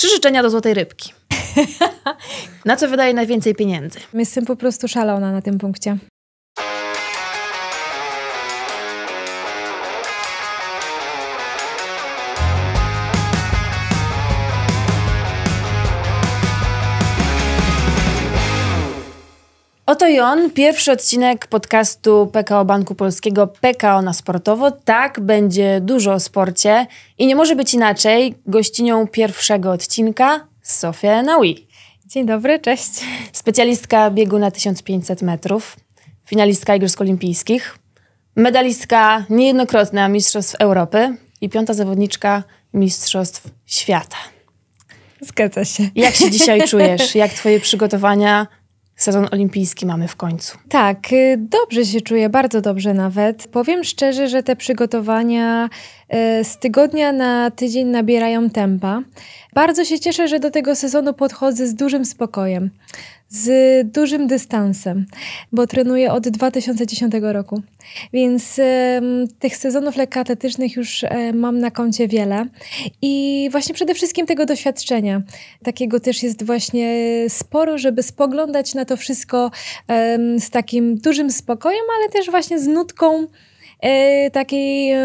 Trzy życzenia do złotej rybki. Na co wydaje najwięcej pieniędzy? Jestem po prostu szalona na tym punkcie. Oto i on, pierwszy odcinek podcastu PKO Banku Polskiego PKO na sportowo. Tak, będzie dużo o sporcie i nie może być inaczej. Gościnią pierwszego odcinka Sofia Naui. Dzień dobry, cześć. Specjalistka biegu na 1500 metrów, finalistka Igrzysk Olimpijskich, medalistka niejednokrotna Mistrzostw Europy i piąta zawodniczka Mistrzostw Świata. Zgadza się. Jak się dzisiaj czujesz? Jak twoje przygotowania sezon olimpijski mamy w końcu. Tak, y, dobrze się czuję, bardzo dobrze nawet. Powiem szczerze, że te przygotowania y, z tygodnia na tydzień nabierają tempa. Bardzo się cieszę, że do tego sezonu podchodzę z dużym spokojem z dużym dystansem, bo trenuję od 2010 roku. Więc y, tych sezonów lekkoatletycznych już y, mam na koncie wiele. I właśnie przede wszystkim tego doświadczenia. Takiego też jest właśnie sporo, żeby spoglądać na to wszystko y, z takim dużym spokojem, ale też właśnie z nutką e, takiej,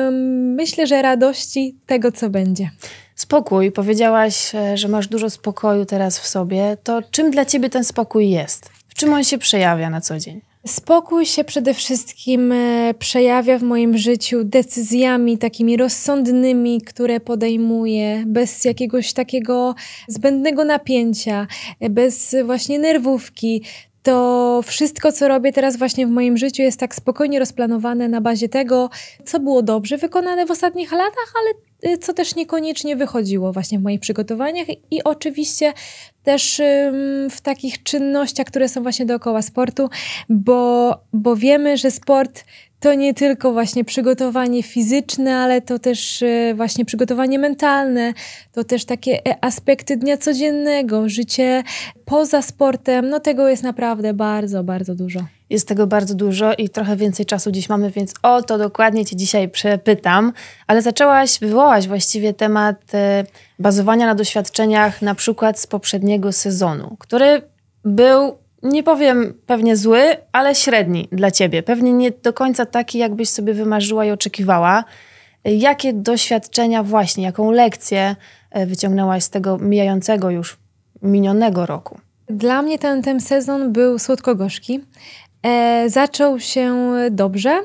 myślę, że radości tego, co będzie. Spokój. Powiedziałaś, e, że masz dużo spokoju teraz w sobie. To czym dla ciebie ten spokój jest? W czym on się przejawia na co dzień? Spokój się przede wszystkim e, przejawia w moim życiu decyzjami takimi rozsądnymi, które podejmuję, bez jakiegoś takiego zbędnego napięcia, e, bez właśnie nerwówki to wszystko, co robię teraz właśnie w moim życiu, jest tak spokojnie rozplanowane na bazie tego, co było dobrze wykonane w ostatnich latach, ale Y, co też niekoniecznie wychodziło właśnie w moich przygotowaniach i oczywiście też w takich czynnościach, które są właśnie dookoła sportu, bo, bo wiemy, że sport to nie tylko właśnie przygotowanie fizyczne, ale to też y, właśnie przygotowanie mentalne, to też takie e, aspekty dnia codziennego, życie poza sportem, no tego jest naprawdę bardzo, bardzo dużo. Jest tego bardzo dużo i trochę więcej czasu dziś mamy, więc o to dokładnie Cię dzisiaj przepytam. Ale zaczęłaś, wywołać właściwie temat e, bazowania na doświadczeniach na przykład z poprzedniego sezonu, który był, nie powiem pewnie zły, ale średni dla Ciebie. Pewnie nie do końca taki, jakbyś sobie wymarzyła i oczekiwała. Jakie doświadczenia właśnie, jaką lekcję e, wyciągnęłaś z tego mijającego już minionego roku? Dla mnie ten, ten sezon był słodko-gorzki e, zaczął się dobrze,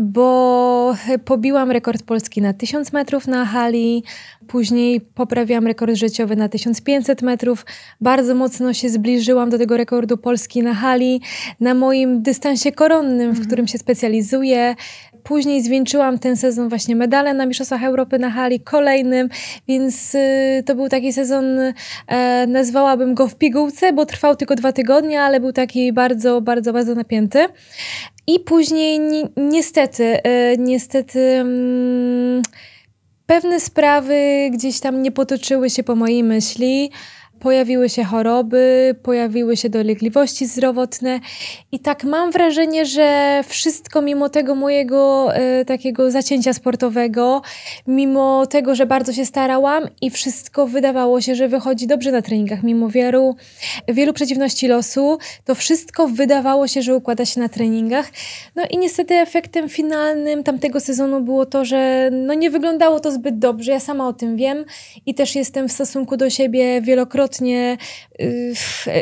bo pobiłam rekord Polski na 1000 metrów na hali, później poprawiłam rekord życiowy na 1500 metrów. Bardzo mocno się zbliżyłam do tego rekordu Polski na hali. Na moim dystansie koronnym, w mhm. którym się specjalizuję, Później zwieńczyłam ten sezon właśnie medale na Mistrzostwach Europy na hali kolejnym, więc y, to był taki sezon, y, nazwałabym go w pigułce, bo trwał tylko dwa tygodnie, ale był taki bardzo, bardzo, bardzo napięty. I później ni niestety, y, niestety... Mm, pewne sprawy gdzieś tam nie potoczyły się po mojej myśli pojawiły się choroby, pojawiły się dolegliwości zdrowotne i tak mam wrażenie, że wszystko mimo tego mojego e, takiego zacięcia sportowego, mimo tego, że bardzo się starałam i wszystko wydawało się, że wychodzi dobrze na treningach, mimo wielu, wielu przeciwności losu, to wszystko wydawało się, że układa się na treningach. No i niestety efektem finalnym tamtego sezonu było to, że no nie wyglądało to zbyt dobrze, ja sama o tym wiem i też jestem w stosunku do siebie wielokrotnie wielokrotnie,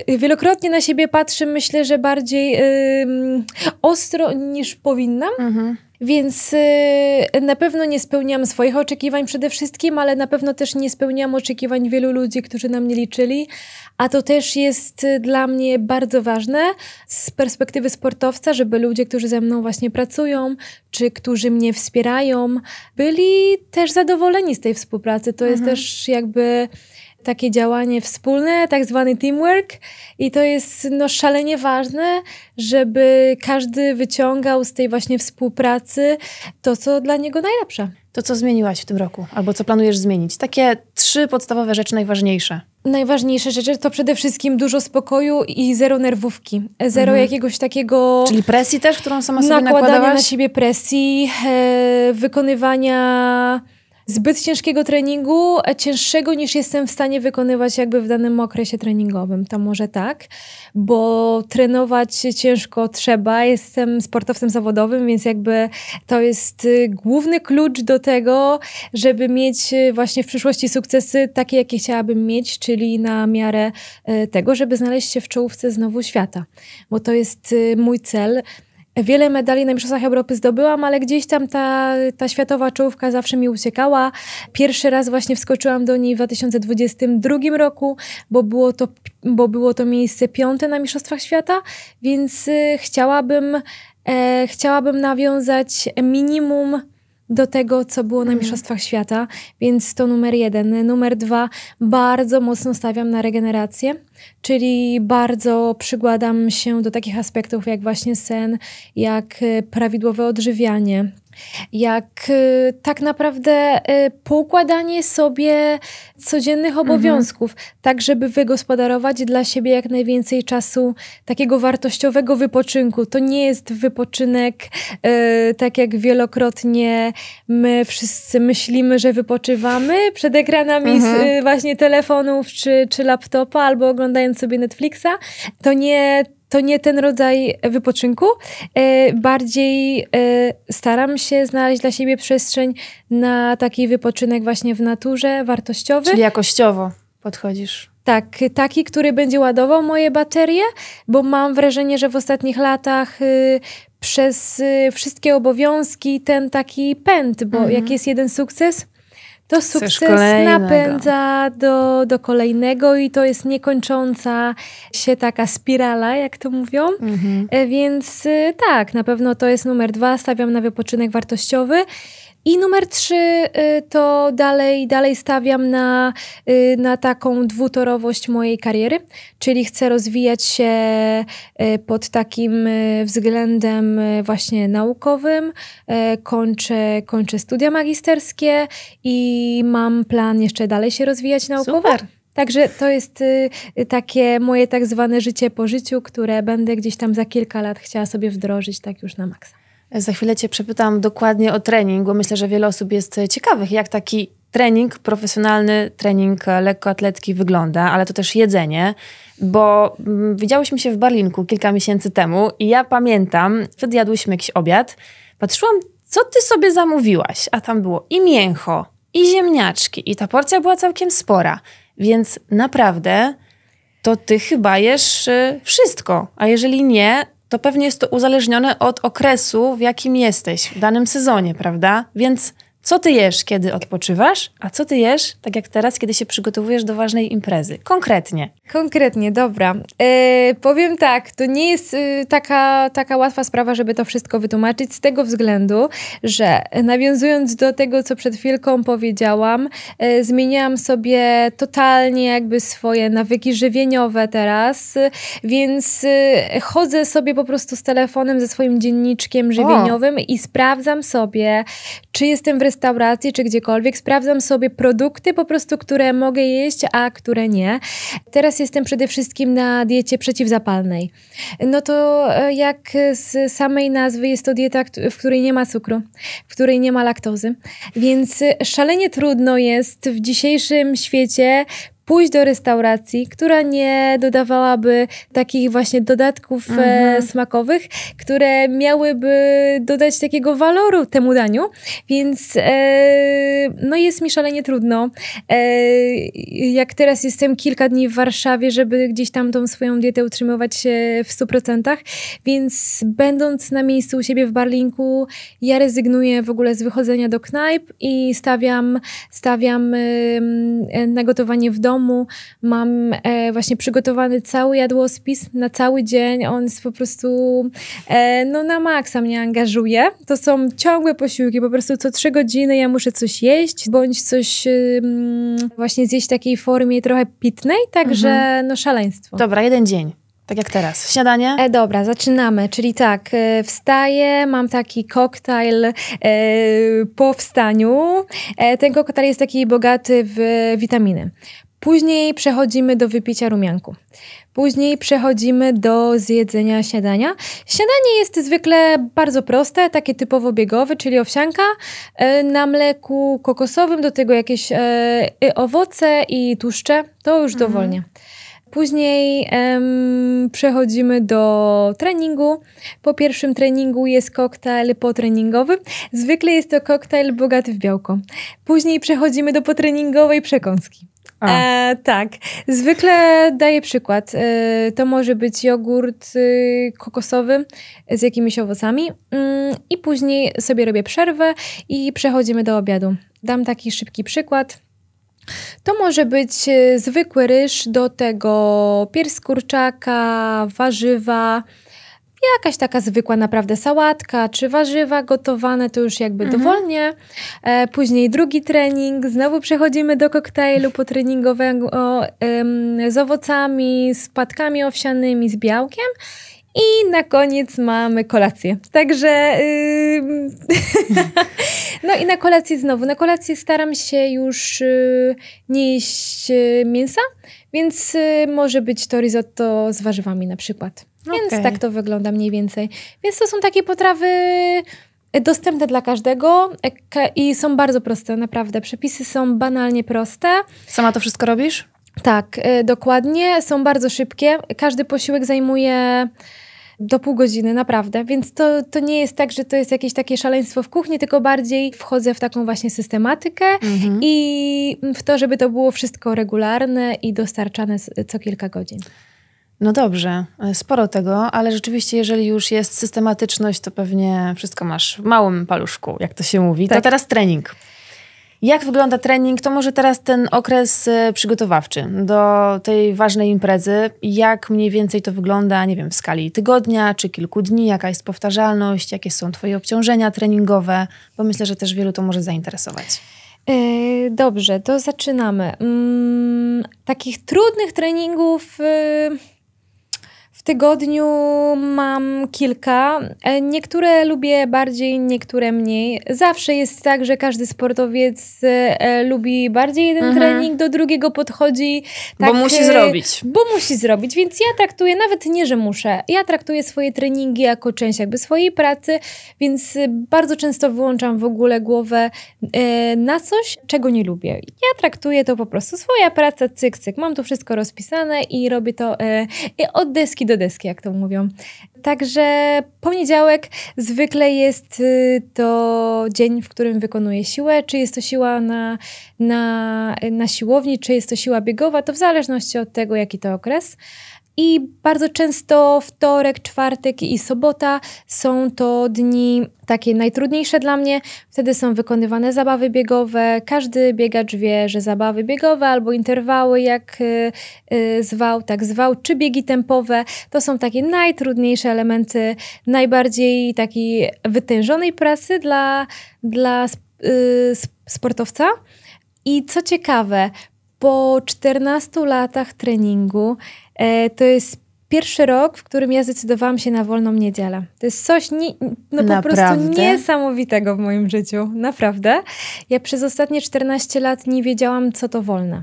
y, wielokrotnie na siebie patrzę, myślę, że bardziej ostro niż powinnam. Mhm. Więc y, na pewno nie spełniłam swoich oczekiwań przede wszystkim, ale na pewno też nie spełniłam oczekiwań wielu ludzi, którzy na mnie liczyli. A to też jest y, dla mnie bardzo ważne z perspektywy sportowca, żeby ludzie, którzy ze mną właśnie pracują, czy którzy mnie wspierają, byli też zadowoleni z tej współpracy. To mhm. jest też jakby takie działanie wspólne, tak zwany teamwork, i to jest no, szalenie ważne, żeby każdy wyciągał z tej właśnie współpracy to, co dla niego najlepsze. To, co zmieniłaś w tym roku, albo co planujesz zmienić? Takie trzy podstawowe rzeczy najważniejsze najważniejsze rzeczy to przede wszystkim dużo spokoju i zero nerwówki. Zero mhm. jakiegoś takiego... Czyli presji też, którą sama sobie nakładałaś? Nakładania na siebie presji, e, wykonywania zbyt ciężkiego treningu, e, cięższego niż jestem w stanie wykonywać jakby w danym okresie treningowym. To może tak, bo trenować ciężko trzeba. Jestem sportowcem zawodowym, więc jakby to jest y, główny klucz do tego, żeby mieć y, właśnie w przyszłości sukcesy takie, jakie chciałabym mieć, czyli na miarę y, tego, żeby znaleźć się w czołówce znowu świata. Bo to jest mój cel wiele medali na Mistrzostwach Europy zdobyłam, ale gdzieś tam ta, ta światowa czołówka zawsze mi uciekała. Pierwszy raz właśnie wskoczyłam do niej w 2022 roku, bo było to, bo było to miejsce piąte na Mistrzostwach Świata, więc y, chciałabym, e, chciałabym nawiązać minimum do tego, co było na mhm. Mistrzostwach Świata, więc to numer jeden. Numer dwa, bardzo mocno stawiam na regenerację, czyli bardzo przykładam się do takich aspektów jak właśnie sen, jak e, prawidłowe odżywianie, jak y, tak naprawdę y, poukładanie sobie codziennych mhm. obowiązków, mhm. tak żeby wygospodarować dla siebie jak najwięcej czasu takiego wartościowego wypoczynku. To nie jest wypoczynek, y, tak jak wielokrotnie my wszyscy myślimy, że wypoczywamy przed ekranami mhm. z, właśnie telefonów czy, czy laptopa albo oglądając sobie Netflixa. To nie to nie ten rodzaj wypoczynku. E, bardziej e, staram się znaleźć dla siebie przestrzeń na taki wypoczynek właśnie w naturze, wartościowy. Czyli jakościowo podchodzisz. Tak, taki, który będzie ładował moje baterie, bo mam wrażenie, że w ostatnich latach y, przez y, wszystkie obowiązki ten taki pęd, bo mm jak jest jeden sukces, to sukces napędza do, do kolejnego i to jest niekończąca się taka spirala, jak to mówią. Mhm. E, więc y, tak, na pewno to jest numer dwa. Stawiam na wypoczynek wartościowy. I numer trzy y, to dalej, dalej stawiam na, y, na taką dwutorowość mojej kariery, czyli chcę rozwijać się y, pod takim względem właśnie naukowym. Kończę, kończę studia magisterskie i mam plan jeszcze dalej się rozwijać naukowo. Super. Także to jest takie moje tak zwane życie po życiu, które będę gdzieś tam za kilka lat chciała sobie wdrożyć tak już na maksa. Za chwilę Cię przepytam dokładnie o trening, bo myślę, że wiele osób jest ciekawych, jak taki trening, profesjonalny trening lekkoatletki wygląda, ale to też jedzenie, bo mm, widziałyśmy się w Berlinku kilka miesięcy temu i ja pamiętam, wtedy jadłyśmy jakiś obiad, patrzyłam, co Ty sobie zamówiłaś, a tam było i mięcho, i ziemniaczki, i ta porcja była całkiem spora, więc naprawdę to Ty chyba jesz y, wszystko, a jeżeli nie, to pewnie jest to uzależnione od okresu, w jakim jesteś w danym sezonie, prawda? Więc co ty jesz, kiedy odpoczywasz, a co ty jesz, tak jak teraz, kiedy się przygotowujesz do ważnej imprezy. Konkretnie. Konkretnie, dobra. E, powiem tak, to nie jest y, taka, taka łatwa sprawa, żeby to wszystko wytłumaczyć, z tego względu, że nawiązując do tego, co przed chwilką powiedziałam, e, zmieniałam sobie totalnie jakby swoje nawyki żywieniowe teraz, więc y, chodzę sobie po prostu z telefonem, ze swoim dzienniczkiem żywieniowym o. i sprawdzam sobie, czy jestem w restauracji czy gdziekolwiek, sprawdzam sobie produkty po prostu, które mogę jeść, a które nie. Teraz jestem przede wszystkim na diecie przeciwzapalnej. No to e, jak z samej nazwy jest to dieta, w której nie ma cukru, w której nie ma laktozy. Więc szalenie trudno jest w dzisiejszym świecie pójść do restauracji, która nie dodawałaby takich właśnie dodatków e, mhm. smakowych, które miałyby dodać takiego waloru temu daniu, więc e, no jest mi szalenie trudno. E, jak teraz jestem kilka dni w Warszawie, żeby gdzieś tam tą swoją dietę utrzymywać w 100%, więc będąc na miejscu u siebie w Barlinku, ja rezygnuję w ogóle z wychodzenia do knajp i stawiam, stawiam na gotowanie w domu, domu. Mam e, właśnie przygotowany cały jadłospis na cały dzień. On jest po prostu e, no na maksa mnie angażuje. To są ciągłe posiłki, po prostu co trzy godziny ja muszę coś jeść, bądź coś właśnie zjeść w takiej formie trochę pitnej, także mhm. no szaleństwo. Dobra, jeden dzień. Tak jak teraz. Śniadanie? E, dobra, zaczynamy. Czyli tak, e, wstaję, mam taki koktajl e, po wstaniu. E, ten koktajl jest taki bogaty w witaminy. Później przechodzimy do wypicia rumianku. Później przechodzimy do zjedzenia śniadania. Śniadanie jest zwykle bardzo proste, takie typowo biegowe, czyli owsianka e, na mleku kokosowym, do tego jakieś e, owoce i tłuszcze. To już mhm. dowolnie. Później przechodzimy do treningu. Po pierwszym treningu jest koktajl potreningowy. Zwykle jest to koktajl bogaty w białko. Później przechodzimy do potreningowej przekąski. E, tak. Zwykle daję przykład. E, to może być jogurt e, kokosowy z jakimiś owocami mm, i później sobie robię przerwę i przechodzimy do obiadu. Dam taki szybki przykład. To może być e, zwykły ryż, do tego pierś kurczaka, warzywa, Jakaś taka zwykła naprawdę sałatka czy warzywa gotowane, to już jakby mhm. dowolnie. E, później drugi trening, znowu przechodzimy do koktajlu potreningowego o, z owocami, z patkami owsianymi, z białkiem. I na koniec mamy kolację. Także. Yy, no i na kolację znowu. Na kolację staram się już yy, nie jeść y, mięsa, więc yy, może być to risotto z warzywami na przykład. Więc okay. tak to wygląda mniej więcej. Więc to są takie potrawy e, dostępne dla każdego e, i są bardzo proste, naprawdę. Przepisy są banalnie proste. Sama to wszystko robisz? Tak, e, dokładnie. Są bardzo szybkie. Każdy posiłek zajmuje do pół godziny, naprawdę. Więc to, to nie jest tak, że to jest jakieś takie szaleństwo w kuchni, tylko bardziej wchodzę w taką właśnie systematykę mhm. i w to, żeby to było wszystko regularne i dostarczane co kilka godzin. No dobrze, e, sporo tego, ale rzeczywiście, jeżeli już jest systematyczność, to pewnie wszystko masz w małym paluszku, jak to się mówi. Tak. To teraz trening. Jak wygląda trening? To może teraz ten okres e, przygotowawczy do tej ważnej imprezy. Jak mniej więcej to wygląda, nie wiem, w skali tygodnia czy kilku dni? Jaka jest powtarzalność? Jakie są Twoje obciążenia treningowe? Bo myślę, że też wielu to może zainteresować. E, dobrze, to zaczynamy. Mm, takich trudnych treningów tygodniu mam kilka. E, niektóre lubię bardziej, niektóre mniej. Zawsze jest tak, że każdy sportowiec e, e, lubi bardziej jeden mhm. trening, do drugiego podchodzi. Tak, bo musi zrobić. Bo musi zrobić, więc ja traktuję, nawet nie, że muszę, ja traktuję swoje treningi jako część jakby swojej pracy, więc bardzo często wyłączam w ogóle głowę na coś, czego nie lubię. Ja traktuję to po prostu swoja praca, cyk, cyk. Mam to wszystko rozpisane i robię to od deski do do deski, jak to mówią. Także poniedziałek zwykle jest y, to dzień, w którym wykonuję siłę. Czy jest to siła na, na, na siłowni, czy jest to siła biegowa, to w zależności od tego, jaki to okres. I bardzo często wtorek, czwartek i sobota są to dni takie najtrudniejsze dla mnie. Wtedy są wykonywane zabawy biegowe. Każdy biegacz wie, że zabawy biegowe albo interwały, jak y, y, zwał, tak zwał, czy biegi tempowe, to są takie najtrudniejsze elementy najbardziej takiej wytężonej pracy dla, dla y, sportowca. I co ciekawe, po 14 latach treningu E, to jest pierwszy rok, w którym ja zdecydowałam się na wolną niedzielę. To jest coś no po naprawdę? prostu niesamowitego w moim życiu, naprawdę. Ja przez ostatnie 14 lat nie wiedziałam, co to wolne.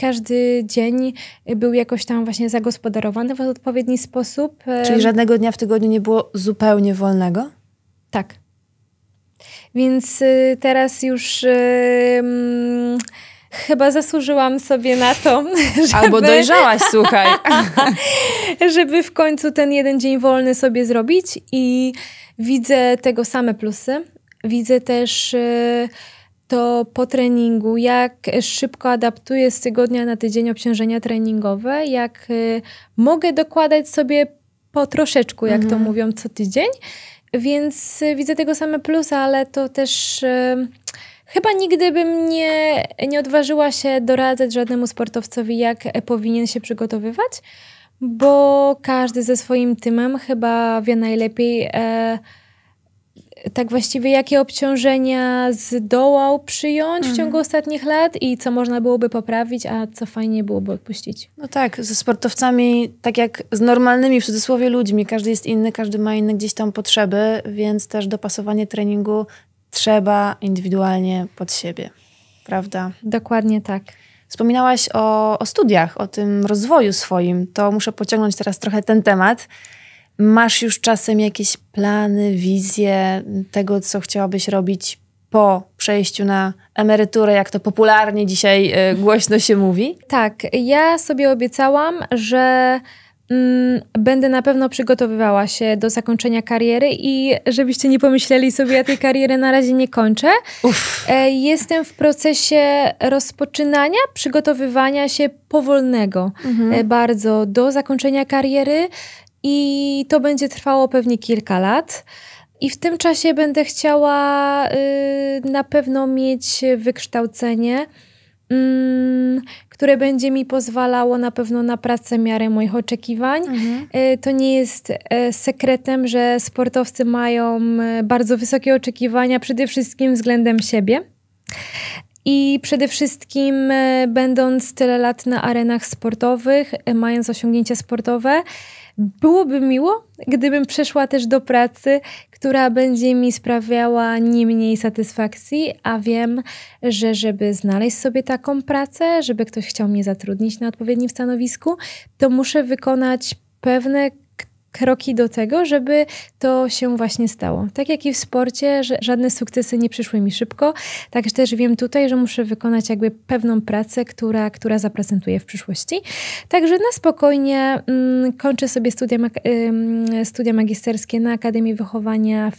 Każdy dzień był jakoś tam właśnie zagospodarowany w odpowiedni sposób. E, Czyli żadnego dnia w tygodniu nie było zupełnie wolnego? Tak. Więc e, teraz już. Yy, chyba zasłużyłam sobie na to, żeby... Albo dojrzałaś, słuchaj. żeby w końcu ten jeden dzień wolny sobie zrobić i widzę tego same plusy. Widzę też y, to po treningu, jak szybko adaptuję z tygodnia na tydzień obciążenia treningowe, jak y, mogę dokładać sobie po troszeczku, jak mhm. to mówią, co tydzień. Więc y, widzę tego same plusy, ale to też Chyba nigdy bym nie, nie odważyła się doradzać żadnemu sportowcowi, jak powinien się przygotowywać, bo każdy ze swoim tymem chyba wie najlepiej, e, tak właściwie jakie obciążenia zdołał przyjąć mhm. w ciągu ostatnich lat i co można byłoby poprawić, a co fajnie byłoby odpuścić. No tak, ze sportowcami, tak jak z normalnymi w cudzysłowie ludźmi, każdy jest inny, każdy ma inne gdzieś tam potrzeby, więc też dopasowanie treningu trzeba indywidualnie pod siebie, prawda? Dokładnie tak. Wspominałaś o, o studiach, o tym rozwoju swoim. To muszę pociągnąć teraz trochę ten temat. Masz już czasem jakieś plany, wizje tego, co chciałabyś robić po przejściu na emeryturę, jak to popularnie dzisiaj e, głośno się mówi? Tak, ja sobie obiecałam, że Mm, będę na pewno przygotowywała się do zakończenia kariery i żebyście nie pomyśleli sobie, ja tej kariery na razie nie kończę. Uf. E, jestem w procesie rozpoczynania, przygotowywania się powolnego mhm. E, bardzo do zakończenia kariery i to będzie trwało pewnie kilka lat. I w tym czasie będę chciała y, na pewno mieć wykształcenie mm, które będzie mi pozwalało na pewno na pracę miarę moich oczekiwań. Mhm. E, to nie jest e, sekretem, że sportowcy mają e, bardzo wysokie oczekiwania, przede wszystkim względem siebie. I przede wszystkim, e, będąc tyle lat na arenach sportowych, e, mając osiągnięcia sportowe, byłoby miło, gdybym przeszła też do pracy, która będzie mi sprawiała nie mniej satysfakcji, a wiem, że żeby znaleźć sobie taką pracę, żeby ktoś chciał mnie zatrudnić na odpowiednim stanowisku, to muszę wykonać pewne kroki do tego, żeby to się właśnie stało. Tak jak i w sporcie, że żadne sukcesy nie przyszły mi szybko, tak też wiem tutaj, że muszę wykonać jakby pewną pracę, która, która zaprezentuję w przyszłości. Także na spokojnie mm, kończę sobie studia, studia magisterskie na Akademii Wychowania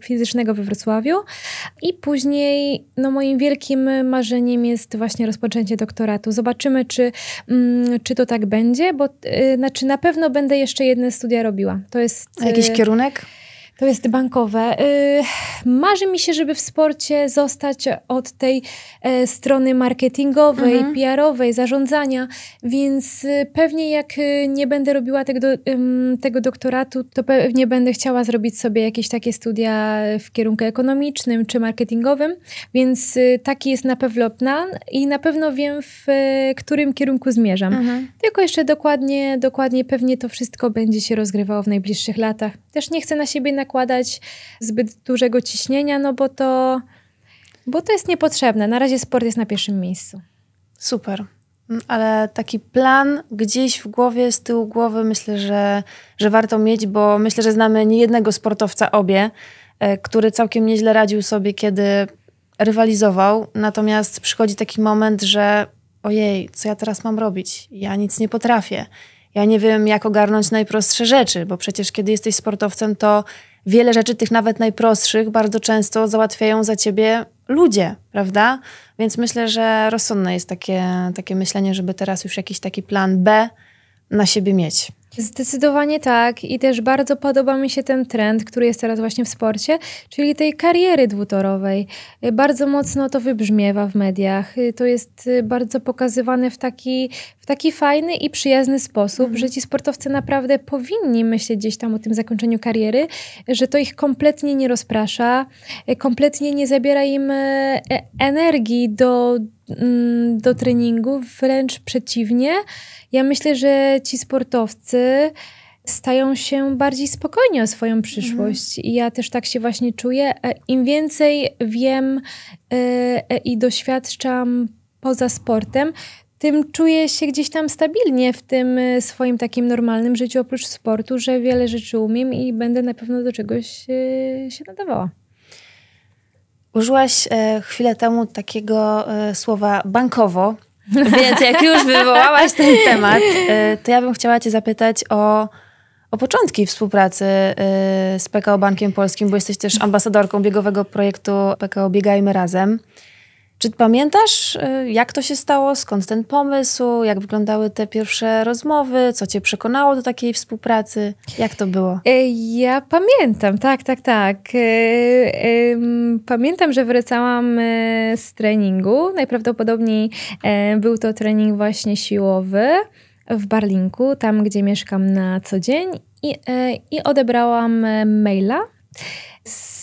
Fizycznego we Wrocławiu i później no, moim wielkim marzeniem jest właśnie rozpoczęcie doktoratu. Zobaczymy, czy, mm, czy to tak będzie, bo y, znaczy na pewno będę jeszcze jedne studia robić robiła. To jest... A jakiś y, kierunek? to jest bankowe. Y, marzy mi się, żeby w sporcie zostać od tej e, strony marketingowej, mhm. PR-owej, zarządzania, więc y, pewnie jak y, nie będę robiła tego, tego doktoratu, to pewnie będę chciała zrobić sobie jakieś takie studia w kierunku ekonomicznym czy marketingowym, więc taki jest na pewno plan i na pewno wiem, w e, którym kierunku zmierzam. Mhm. Tylko jeszcze dokładnie, dokładnie pewnie to wszystko będzie się rozgrywało w najbliższych latach. Też nie chcę na siebie nakładać nakładać zbyt dużego ciśnienia, no bo to, bo to jest niepotrzebne. Na razie sport jest na pierwszym miejscu. Super. Ale taki plan gdzieś w głowie, z tyłu głowy myślę, że, że warto mieć, bo myślę, że znamy niejednego sportowca obie, e, który całkiem nieźle radził sobie, kiedy rywalizował. Natomiast przychodzi taki moment, że ojej, co ja teraz mam robić? Ja nic nie potrafię. Ja nie wiem, jak ogarnąć najprostsze rzeczy, bo przecież kiedy jesteś sportowcem, to wiele rzeczy, tych nawet najprostszych, bardzo często załatwiają za ciebie ludzie, prawda? Więc myślę, że rozsądne jest takie, takie myślenie, żeby teraz już jakiś taki plan B na siebie mieć. Zdecydowanie tak i też bardzo podoba mi się ten trend, który jest teraz właśnie w sporcie, czyli tej kariery dwutorowej. Bardzo mocno to wybrzmiewa w mediach. To jest y, bardzo pokazywane w taki taki fajny i przyjazny sposób, mhm. że ci sportowcy naprawdę powinni myśleć gdzieś tam o tym zakończeniu kariery, że to ich kompletnie nie rozprasza, e, kompletnie nie zabiera im e, e, energii do, mm, do treningu, wręcz przeciwnie. Ja myślę, że ci sportowcy stają się bardziej spokojni o swoją mhm. przyszłość. Mhm. I ja też tak się właśnie czuję. Im więcej wiem i doświadczam poza sportem, tym czuję się gdzieś tam stabilnie w tym y, swoim takim normalnym życiu, oprócz sportu, że wiele rzeczy umiem i będę na pewno do czegoś y, się nadawała. Użyłaś e, chwilę temu takiego e, słowa bankowo, więc jak już wywołałaś ten temat, e, to ja bym chciała Cię zapytać o, o początki współpracy z PKO Bankiem Polskim, bo jesteś też ambasadorką biegowego projektu PKO Biegajmy Razem. Czy pamiętasz, y, jak to się stało, skąd ten pomysł, jak wyglądały te pierwsze rozmowy, co cię przekonało do takiej współpracy? Jak to było? E, ja pamiętam, tak, tak, tak. E, pamiętam, że wracałam e, z treningu. Najprawdopodobniej był to trening właśnie siłowy w Barlinku, tam gdzie mieszkam na co dzień, i, i odebrałam maila z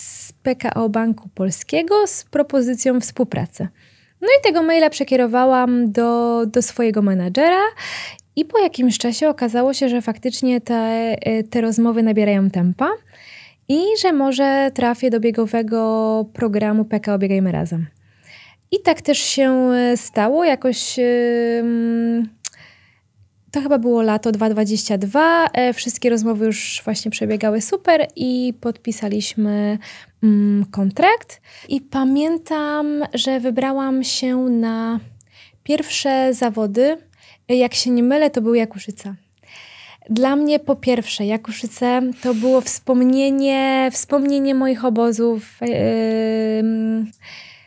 PKO Banku Polskiego z propozycją współpracy. No i tego maila przekierowałam do, do swojego menadżera i po jakimś czasie okazało się, że faktycznie te, te rozmowy nabierają tempa i że może trafię do biegowego programu PKO Biegajmy Razem. I tak też się e, stało, jakoś... Yy, to chyba było lato 2022. E, wszystkie rozmowy już właśnie przebiegały super i podpisaliśmy mm, kontrakt. I pamiętam, że wybrałam się na pierwsze zawody. E, jak się nie mylę, to był Jakuszyca. Dla mnie po pierwsze Jakuszyce to było wspomnienie, wspomnienie moich obozów. Yy,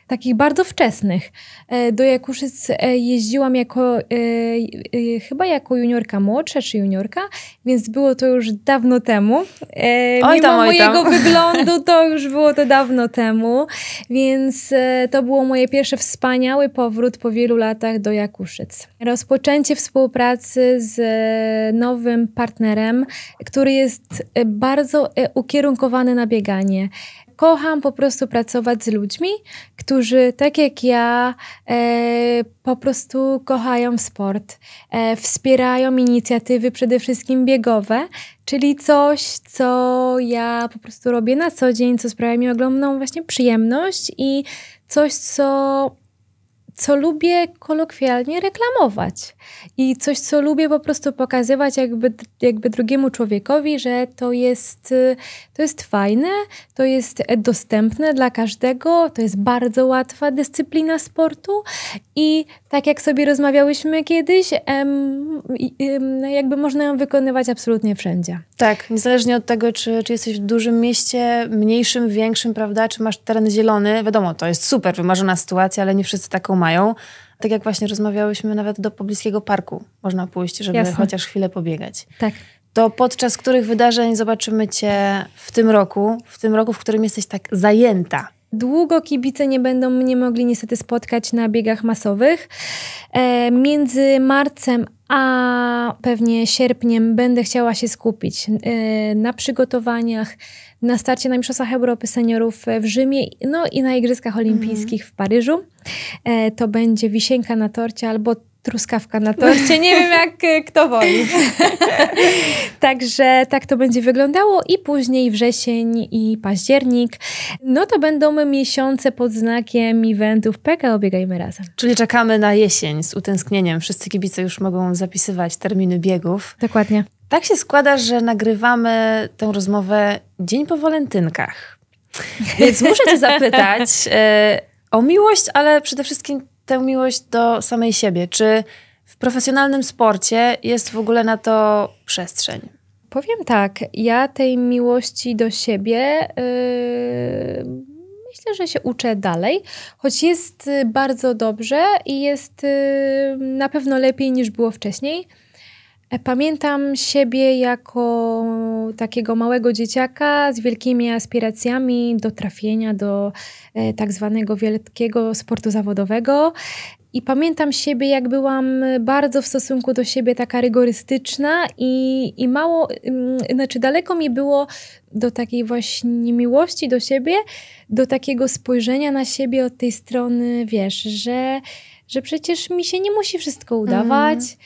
takich bardzo wczesnych. E, do Jakuszyc e, jeździłam jako, e, chyba jako juniorka młodsza czy juniorka, więc było to już dawno temu. Oj Mimo tam, oj mojego tam. wyglądu to już było to dawno temu, więc to było moje pierwsze wspaniały powrót po wielu latach do Jakuszyc. Rozpoczęcie współpracy z nowym partnerem, który jest bardzo ukierunkowany na bieganie kocham po prostu pracować z ludźmi, którzy tak jak ja e, po prostu kochają sport, e, wspierają inicjatywy przede wszystkim biegowe, czyli coś, co ja po prostu robię na co dzień, co sprawia mi ogromną właśnie przyjemność i coś, co co lubię kolokwialnie reklamować i coś, co lubię po prostu pokazywać jakby, jakby drugiemu człowiekowi, że to jest, to jest fajne, to jest dostępne dla każdego, to jest bardzo łatwa dyscyplina sportu i tak jak sobie rozmawiałyśmy kiedyś, em, em, no jakby można ją wykonywać absolutnie wszędzie. Tak, niezależnie od tego, czy, czy jesteś w dużym mieście, mniejszym, większym, prawda, czy masz teren zielony, wiadomo, to jest super wymarzona sytuacja, ale nie wszyscy taką mają mają. Tak jak właśnie rozmawiałyśmy, nawet do pobliskiego parku można pójść, żeby Jasne. chociaż chwilę pobiegać. Tak. To podczas których wydarzeń zobaczymy Cię w tym roku, w tym roku, w którym jesteś tak zajęta Długo kibice nie będą mnie mogli niestety spotkać na biegach masowych. E, między marcem a pewnie sierpniem będę chciała się skupić e, na przygotowaniach, na starcie na Mistrzostwach Europy Seniorów w Rzymie, no i na Igrzyskach Olimpijskich mm. w Paryżu. E, to będzie wisienka na torcie albo truskawka na torcie. Nie wiem, jak e, kto woli. Także tak to będzie wyglądało i później wrzesień i październik. No to będą miesiące pod znakiem eventów PK Obiegajmy Razem. Czyli czekamy na jesień z utęsknieniem. Wszyscy kibice już mogą zapisywać terminy biegów. Dokładnie. Tak się składa, że nagrywamy tę rozmowę dzień po walentynkach. Więc muszę cię zapytać... Y o miłość, ale przede wszystkim tę miłość do samej siebie? Czy w profesjonalnym sporcie jest w ogóle na to przestrzeń? Powiem tak, ja tej miłości do siebie yy, myślę, że się uczę dalej, choć jest bardzo dobrze i jest yy, na pewno lepiej niż było wcześniej. E, pamiętam siebie jako takiego małego dzieciaka z wielkimi aspiracjami do trafienia do e, tak zwanego wielkiego sportu zawodowego. I pamiętam siebie, jak byłam bardzo w stosunku do siebie taka rygorystyczna i, i mało, mm, znaczy daleko mi było do takiej właśnie miłości do siebie, do takiego spojrzenia na siebie od tej strony, wiesz, że, że przecież mi się nie musi wszystko udawać. Mhm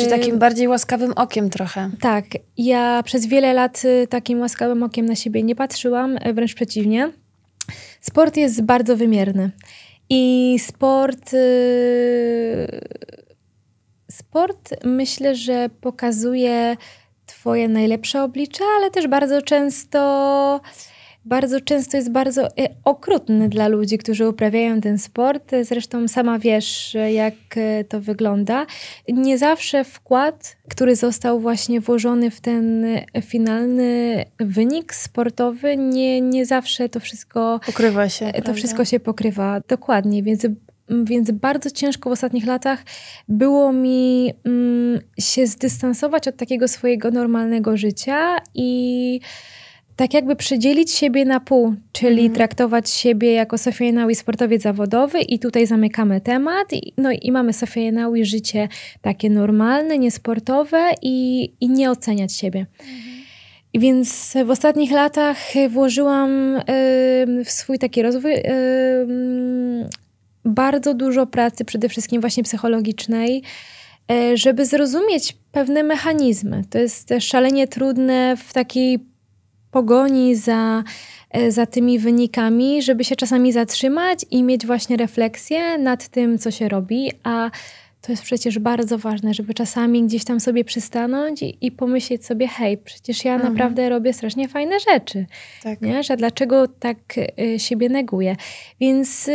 czy takim bardziej łaskawym okiem trochę? Tak. Ja przez wiele lat y, takim łaskawym okiem na siebie nie patrzyłam, y, wręcz przeciwnie. Sport jest bardzo wymierny. I sport. Y, sport myślę, że pokazuje Twoje najlepsze oblicze, ale też bardzo często bardzo często jest bardzo e, okrutny dla ludzi, którzy uprawiają ten sport. Zresztą sama wiesz, e, jak e, to wygląda. Nie zawsze wkład, który został właśnie włożony w ten finalny wynik sportowy, nie, nie zawsze to wszystko pokrywa się. To prawda? wszystko się pokrywa dokładnie, więc więc bardzo ciężko w ostatnich latach było mi mm, się zdystansować od takiego swojego normalnego życia i tak jakby przydzielić siebie na pół, czyli mm. traktować siebie jako Sofia Jenaui sportowiec zawodowy i tutaj zamykamy temat. I, no i mamy Sofia Jenaui życie takie normalne, niesportowe i, i nie oceniać siebie. Mm. Więc w ostatnich latach włożyłam y, w swój taki rozwój y, bardzo dużo pracy, przede wszystkim właśnie psychologicznej, e, żeby zrozumieć pewne mechanizmy. To jest szalenie trudne w takiej pogoni za, e, za tymi wynikami, żeby się czasami zatrzymać i mieć właśnie refleksję nad tym, co się robi, a to jest przecież bardzo ważne, żeby czasami gdzieś tam sobie przystanąć i, i pomyśleć sobie, hej, przecież ja mhm. naprawdę robię strasznie fajne rzeczy. Tak. Nie? Że dlaczego tak y, siebie neguję? Więc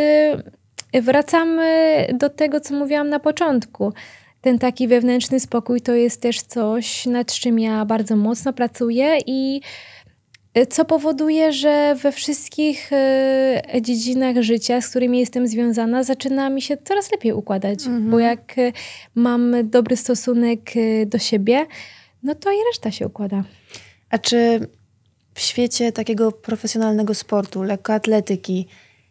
y, wracamy do tego, co mówiłam na początku. Ten taki wewnętrzny spokój to jest też coś, nad czym ja bardzo mocno pracuję i E, co powoduje, że we wszystkich e, dziedzinach życia, z którymi jestem związana, zaczyna mi się coraz lepiej układać, mhm. bo jak e, mam dobry stosunek do siebie, no to i reszta się układa. A czy w świecie takiego profesjonalnego sportu, lekkoatletyki,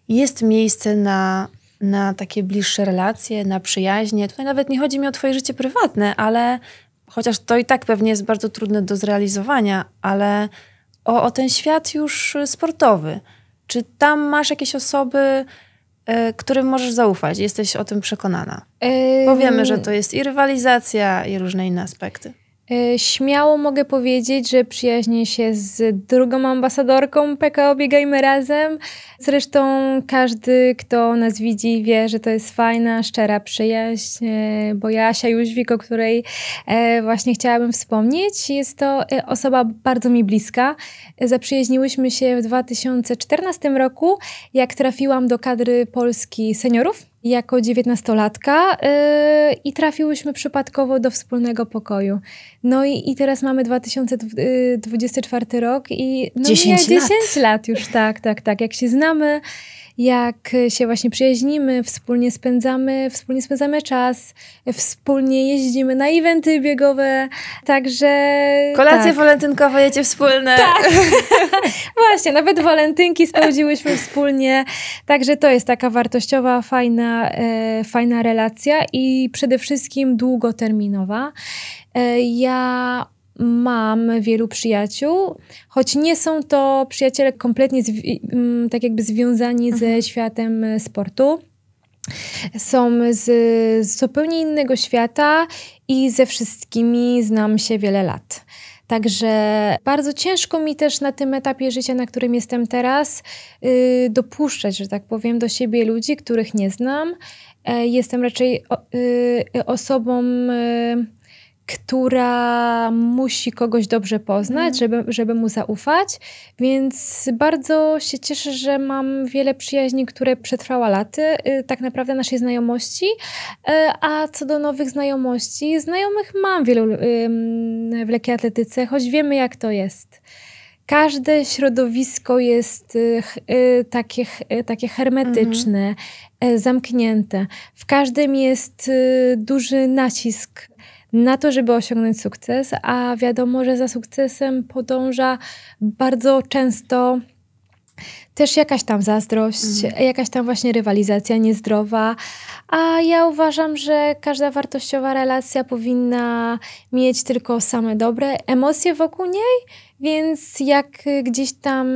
jest miejsce na, na takie bliższe relacje, na przyjaźnie? Tutaj nawet nie chodzi mi o Twoje życie prywatne, ale chociaż to i tak pewnie jest bardzo trudne do zrealizowania, ale o, o ten świat już y, sportowy. Czy tam masz jakieś osoby, y, którym możesz zaufać? Jesteś o tym przekonana? Powiemy, że to jest i rywalizacja, i różne inne aspekty. E, śmiało mogę powiedzieć, że przyjaźnię się z drugą ambasadorką PKO Biegajmy Razem. Zresztą każdy, kto nas widzi, wie, że to jest fajna, szczera przyjaźń, e, bo Jasia Jóźwik, o której e, właśnie chciałabym wspomnieć, jest to osoba bardzo mi bliska. Zaprzyjaźniłyśmy się w 2014 roku, jak trafiłam do kadry Polski seniorów jako dziewiętnastolatka yy, i trafiłyśmy przypadkowo do wspólnego pokoju. No i, i teraz mamy 2024 y, rok i no 10, lat. lat już, tak, tak, tak. Jak się znamy, jak się właśnie przyjaźnimy, wspólnie spędzamy, wspólnie spędzamy czas, wspólnie jeździmy na eventy biegowe, także... Kolacje tak. walentynkowe jecie wspólne. Tak. właśnie, nawet walentynki spędziłyśmy wspólnie, także to jest taka wartościowa, fajna, e, fajna relacja i przede wszystkim długoterminowa. E, ja mam wielu przyjaciół, choć nie są to przyjaciele kompletnie mm, tak jakby związani Aha. ze mhm. światem e, sportu. Są z, z zupełnie innego świata i ze wszystkimi znam się wiele lat. Także bardzo ciężko mi też na tym etapie życia, na którym jestem teraz, yy, dopuszczać, że tak powiem, do siebie ludzi, których nie znam. E, jestem raczej o, yy, osobą y, która musi kogoś dobrze poznać, mm. żeby, żeby mu zaufać. Więc bardzo się cieszę, że mam wiele przyjaźni, które przetrwała laty, y, tak naprawdę naszej znajomości. Y, a co do nowych znajomości, znajomych mam wielu y, w lekkiej atletyce, choć wiemy jak to jest każde środowisko jest takie, takie hermetyczne, mhm. zamknięte. W każdym jest duży nacisk na to, żeby osiągnąć sukces, a wiadomo, że za sukcesem podąża bardzo często też jakaś tam zazdrość, mhm. jakaś tam właśnie rywalizacja niezdrowa. A ja uważam, że każda wartościowa relacja powinna mieć tylko same dobre emocje wokół niej, więc jak gdzieś tam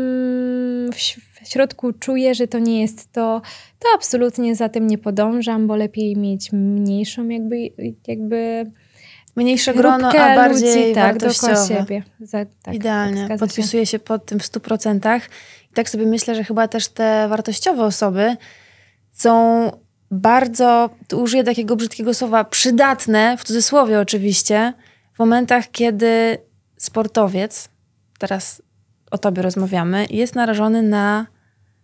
w środku czuję, że to nie jest to, to absolutnie za tym nie podążam, bo lepiej mieć mniejszą jakby, jakby mniejsze grono, a bardziej ludzi, tak, wartościowe. siebie. Za, tak, tak Idealnie, tak, podpisuję się. się pod tym w 100%. I tak sobie myślę, że chyba też te wartościowe osoby są bardzo, tu użyję takiego brzydkiego słowa, przydatne, w cudzysłowie oczywiście, w momentach, kiedy sportowiec, teraz o tobie rozmawiamy, jest narażony na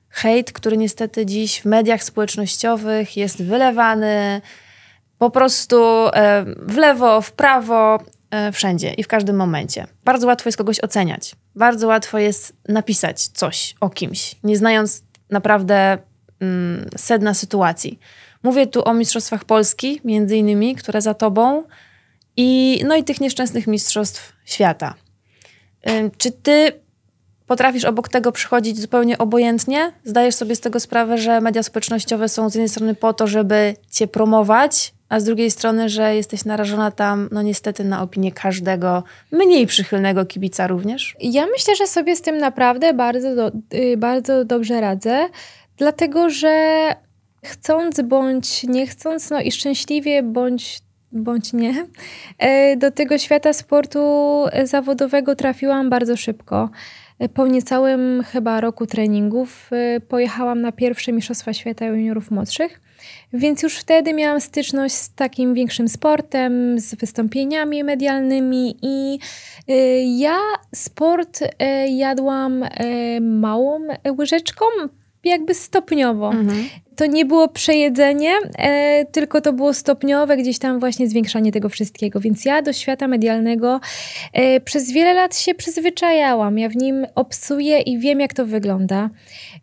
hejt, który niestety dziś w mediach społecznościowych jest wylewany, po prostu e, w lewo, w prawo, e, wszędzie i w każdym momencie. Bardzo łatwo jest kogoś oceniać. Bardzo łatwo jest napisać coś o kimś, nie znając naprawdę mm, sedna sytuacji. Mówię tu o Mistrzostwach Polski, między innymi, które za tobą, i, no i tych nieszczęsnych Mistrzostw Świata. E, czy ty potrafisz obok tego przychodzić zupełnie obojętnie? Zdajesz sobie z tego sprawę, że media społecznościowe są z jednej strony po to, żeby cię promować, a z drugiej strony, że jesteś narażona tam, no niestety, na opinię każdego mniej przychylnego kibica również? Ja myślę, że sobie z tym naprawdę bardzo, do, y, bardzo dobrze radzę, dlatego że chcąc bądź nie chcąc, no i szczęśliwie bądź bądź nie, e, do tego świata sportu zawodowego trafiłam bardzo szybko. E, po niecałym chyba roku treningów e, pojechałam na pierwsze Mistrzostwa Świata Juniorów Młodszych więc już wtedy miałam styczność z takim większym sportem, z wystąpieniami medialnymi i y, ja sport y, jadłam y, małą łyżeczką, jakby stopniowo. Mhm to nie było przejedzenie, e, tylko to było stopniowe gdzieś tam właśnie zwiększanie tego wszystkiego. Więc ja do świata medialnego e, przez wiele lat się przyzwyczajałam. Ja w nim obsuję i wiem, jak to wygląda.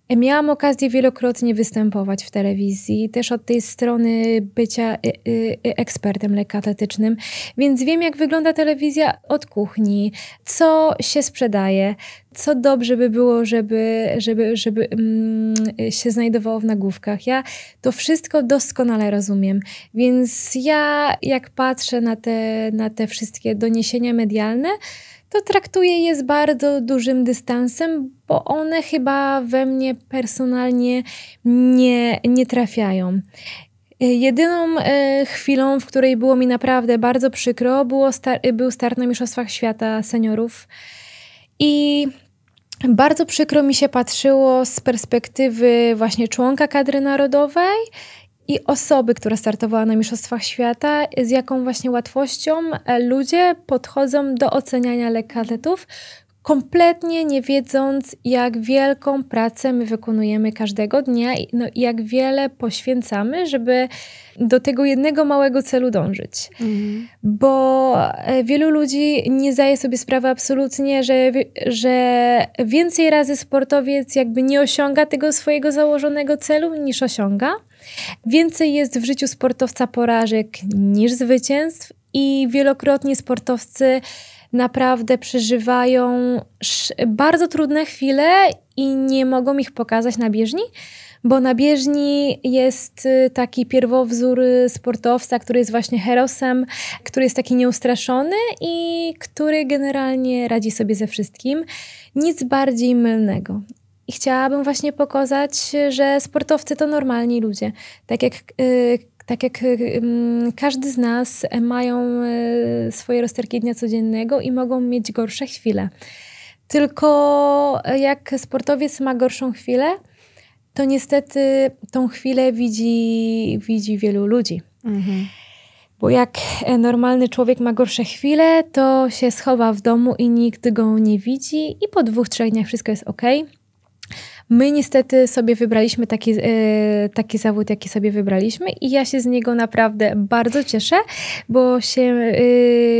E, miałam okazję wielokrotnie występować w telewizji, też od tej strony bycia e, e, e, ekspertem lekkoatletycznym, więc wiem, jak wygląda telewizja od kuchni, co się sprzedaje, co dobrze by było, żeby, żeby, żeby mm, się znajdowało w nagłówkach ja to wszystko doskonale rozumiem. Więc ja, jak patrzę na te, na te wszystkie doniesienia medialne, to traktuję je z bardzo dużym dystansem, bo one chyba we mnie personalnie nie, nie trafiają. Jedyną e, chwilą, w której było mi naprawdę bardzo przykro, było star był start na Mistrzostwach Świata Seniorów. I bardzo przykro mi się patrzyło z perspektywy właśnie członka kadry narodowej i osoby, która startowała na Mistrzostwach Świata, z jaką właśnie łatwością e, ludzie podchodzą do oceniania lekkoatletów, kompletnie nie wiedząc, jak wielką pracę my wykonujemy każdego dnia i no, jak wiele poświęcamy, żeby do tego jednego małego celu dążyć. Mhm. Bo e, wielu ludzi nie zdaje sobie sprawy absolutnie, że, że więcej razy sportowiec jakby nie osiąga tego swojego założonego celu niż osiąga. Więcej jest w życiu sportowca porażek niż zwycięstw i wielokrotnie sportowcy naprawdę przeżywają bardzo trudne chwile i nie mogą ich pokazać na bieżni, bo na bieżni jest y, taki pierwowzór y, sportowca, który jest właśnie herosem, który jest taki nieustraszony i który generalnie radzi sobie ze wszystkim. Nic bardziej mylnego. I chciałabym właśnie pokazać, y, że sportowcy to normalni ludzie. Tak jak tak jak y, każdy z nas e, mają e, swoje rozterki dnia codziennego i mogą mieć gorsze chwile. Tylko e, jak sportowiec ma gorszą chwilę, to niestety tą chwilę widzi, widzi wielu ludzi. Mhm. Bo jak normalny człowiek ma gorsze chwile, to się schowa w domu i nikt go nie widzi, i po dwóch, trzech dniach wszystko jest ok. My niestety sobie wybraliśmy taki, e, taki zawód, jaki sobie wybraliśmy i ja się z niego naprawdę bardzo cieszę, bo się e,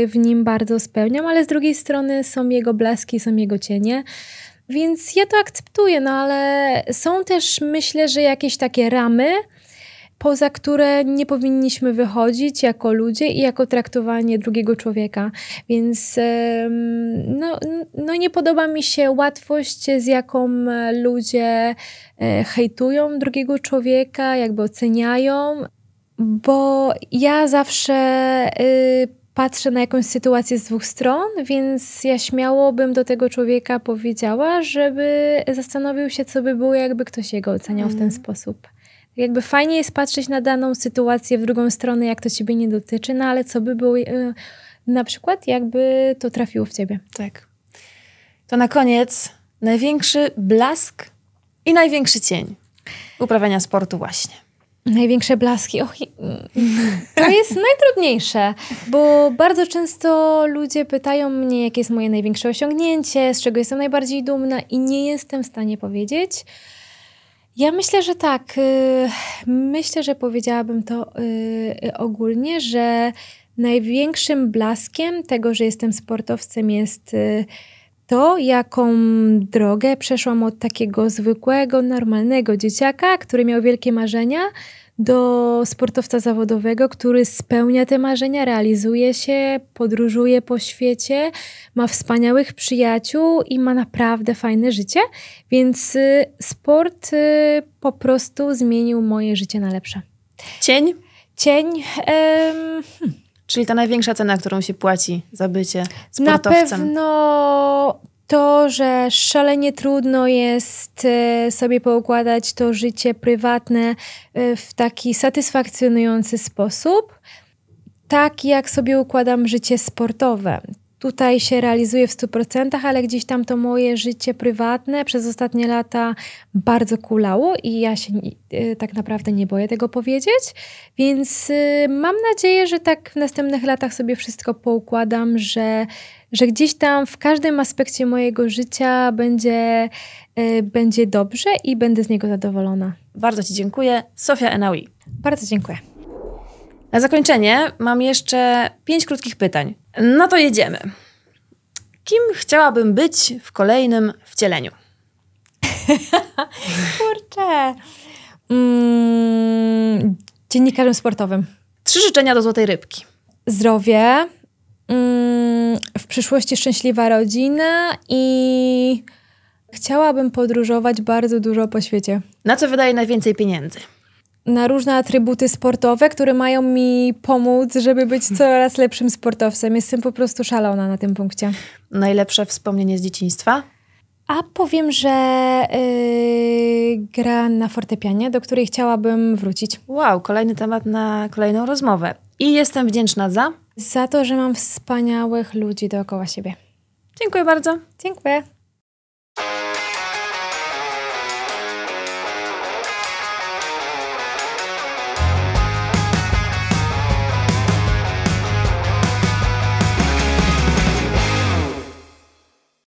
w nim bardzo spełniam, ale z drugiej strony są jego blaski, są jego cienie. Więc ja to akceptuję, no ale są też myślę, że jakieś takie ramy, poza które nie powinniśmy wychodzić jako ludzie i jako traktowanie drugiego człowieka. Więc no, no nie podoba mi się łatwość, z jaką e, ludzie e, hejtują drugiego człowieka, jakby oceniają, bo ja zawsze y, patrzę na jakąś sytuację z dwóch stron, więc ja śmiało bym do tego człowieka powiedziała, żeby zastanowił się, co by było, jakby ktoś jego oceniał mm. w ten mm. sposób jakby fajnie jest patrzeć na daną sytuację w drugą stronę, jak to ciebie nie dotyczy, no ale co by było y, na przykład, jakby to trafiło w ciebie. Tak. To na koniec największy blask i największy cień uprawiania sportu właśnie. Największe blaski. Och, to jest najtrudniejsze, bo bardzo często ludzie pytają mnie, jakie jest moje największe osiągnięcie, z czego jestem najbardziej dumna i nie jestem w stanie powiedzieć. Ja myślę, że tak. Y, myślę, że powiedziałabym to y, y, ogólnie, że największym blaskiem tego, że jestem sportowcem, jest to, jaką drogę przeszłam od takiego zwykłego, normalnego dzieciaka, który miał wielkie marzenia, do sportowca zawodowego, który spełnia te marzenia, realizuje się, podróżuje po świecie, ma wspaniałych przyjaciół i ma naprawdę fajne życie. Więc y, sport y, po prostu zmienił moje życie na lepsze. Cień? Cień. Hmm. Czyli ta największa cena, którą się płaci za bycie sportowcem. Na pewno to, że szalenie trudno jest e, sobie poukładać to życie prywatne e, w taki satysfakcjonujący sposób, tak jak sobie układam życie sportowe tutaj się realizuję w 100%, ale gdzieś tam to moje życie prywatne przez ostatnie lata bardzo kulało i ja się y, tak naprawdę nie boję tego powiedzieć. Więc y, mam nadzieję, że tak w następnych latach sobie wszystko poukładam, że, że gdzieś tam w każdym aspekcie mojego życia będzie, y, będzie dobrze i będę z niego zadowolona. Bardzo Ci dziękuję. Sofia Enaui. Bardzo dziękuję. Na zakończenie mam jeszcze pięć krótkich pytań. No to jedziemy. Kim chciałabym być w kolejnym wcieleniu? Kurczę. Mm, dziennikarzem sportowym. Trzy życzenia do złotej rybki. Zdrowie, mm, w przyszłości szczęśliwa rodzina i chciałabym podróżować bardzo dużo po świecie. Na co wydaje najwięcej pieniędzy? na różne atrybuty sportowe, które mają mi pomóc, żeby być coraz lepszym sportowcem. Jestem po prostu szalona na tym punkcie. Najlepsze wspomnienie z dzieciństwa? A powiem, że yy, gra na fortepianie, do której chciałabym wrócić. Wow, kolejny temat na kolejną rozmowę. I jestem wdzięczna za? Za to, że mam wspaniałych ludzi dookoła siebie. Dziękuję bardzo. Dziękuję.